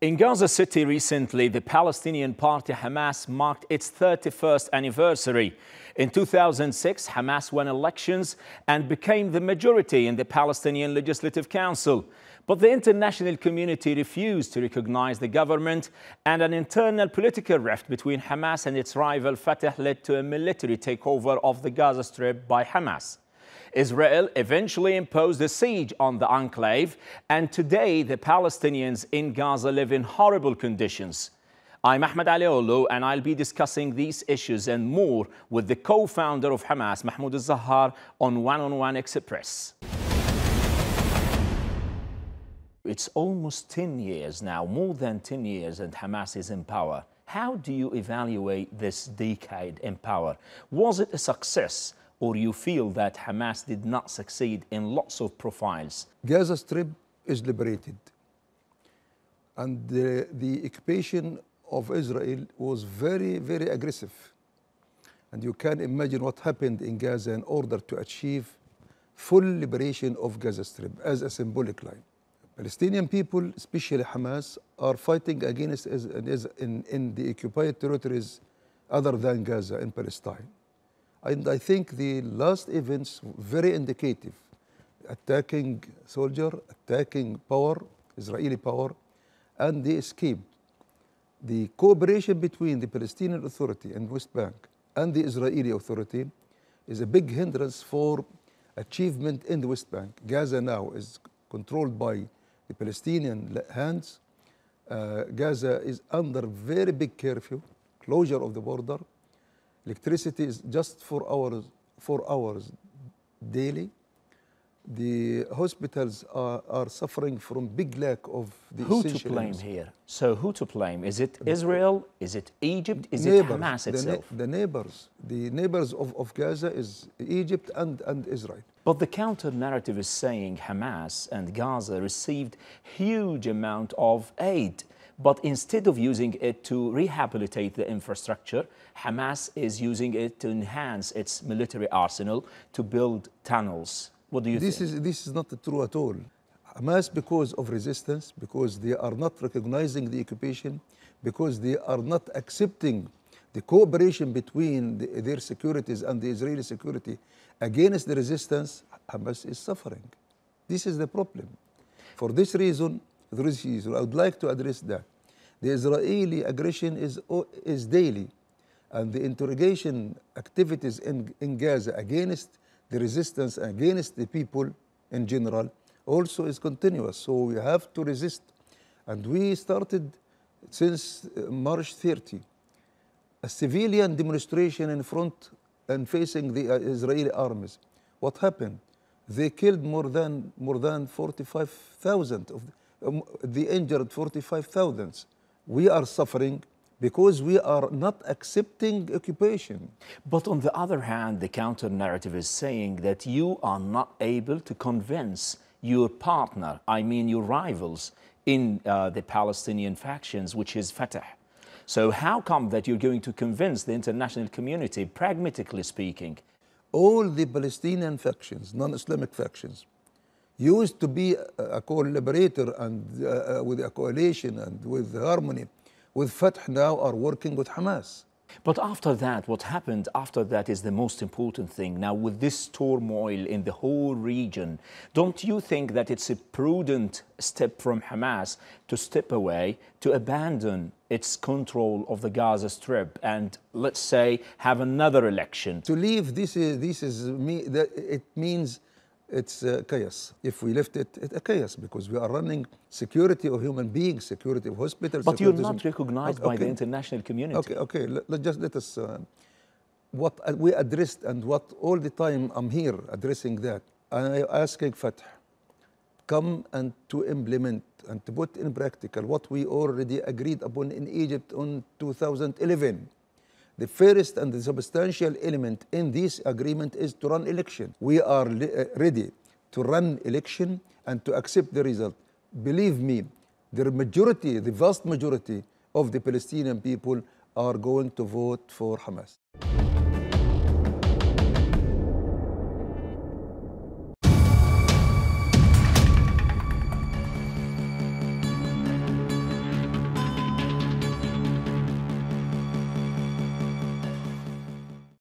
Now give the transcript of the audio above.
In Gaza City recently, the Palestinian party Hamas marked its 31st anniversary. In 2006, Hamas won elections and became the majority in the Palestinian Legislative Council. But the international community refused to recognize the government, and an internal political rift between Hamas and its rival Fatah led to a military takeover of the Gaza Strip by Hamas. Israel eventually imposed a siege on the enclave, and today the Palestinians in Gaza live in horrible conditions. I'm Ahmed Alioglu, and I'll be discussing these issues and more with the co-founder of Hamas, Mahmoud al-Zahar, on One on One Express. It's almost 10 years now, more than 10 years, and Hamas is in power. How do you evaluate this decade in power? Was it a success or you feel that Hamas did not succeed in lots of profiles? Gaza Strip is liberated. And the, the occupation of Israel was very, very aggressive. And you can imagine what happened in Gaza in order to achieve full liberation of Gaza Strip as a symbolic line. Palestinian people, especially Hamas, are fighting against in, in the occupied territories other than Gaza in Palestine. And I think the last events very indicative. Attacking soldier, attacking power, Israeli power, and the escape. The cooperation between the Palestinian Authority and West Bank and the Israeli Authority is a big hindrance for achievement in the West Bank. Gaza now is controlled by the Palestinian hands. Uh, Gaza is under very big curfew, closure of the border. Electricity is just four hours, four hours daily. The hospitals are, are suffering from big lack of the Who to blame here? So who to blame? Is it Israel? Is it Egypt? Is neighbors, it Hamas itself? The, the neighbors. The neighbors of, of Gaza is Egypt and, and Israel. But the counter narrative is saying Hamas and Gaza received huge amount of aid but instead of using it to rehabilitate the infrastructure, Hamas is using it to enhance its military arsenal to build tunnels. What do you this think? Is, this is not true at all. Hamas, because of resistance, because they are not recognizing the occupation, because they are not accepting the cooperation between the, their securities and the Israeli security against the resistance, Hamas is suffering. This is the problem. For this reason, Israel. I would like to address that. The Israeli aggression is, is daily, and the interrogation activities in, in Gaza against the resistance, against the people in general, also is continuous. So we have to resist. And we started since uh, March 30 a civilian demonstration in front and facing the uh, Israeli armies. What happened? They killed more than more than 45,000 of um, the injured 45,000. We are suffering because we are not accepting occupation. But on the other hand, the counter narrative is saying that you are not able to convince your partner, I mean your rivals, in uh, the Palestinian factions, which is Fatah. So, how come that you're going to convince the international community, pragmatically speaking? All the Palestinian factions, non Islamic factions, used to be a collaborator and uh, uh, with a coalition and with harmony with Fatah now are working with Hamas. But after that, what happened after that is the most important thing. Now, with this turmoil in the whole region, don't you think that it's a prudent step from Hamas to step away, to abandon its control of the Gaza Strip, and let's say have another election? To leave, this is, this is me, that it means it's chaos. If we lift it, it's a chaos because we are running security of human beings, security of hospitals. But you're not recognized okay. by the international community. Okay, okay. Let, just let us. Uh, what uh, we addressed and what all the time I'm here addressing that. And I asking Fatah, come and to implement and to put in practical what we already agreed upon in Egypt on 2011. The first and the substantial element in this agreement is to run election. We are uh, ready to run election and to accept the result. Believe me, the majority, the vast majority of the Palestinian people are going to vote for Hamas.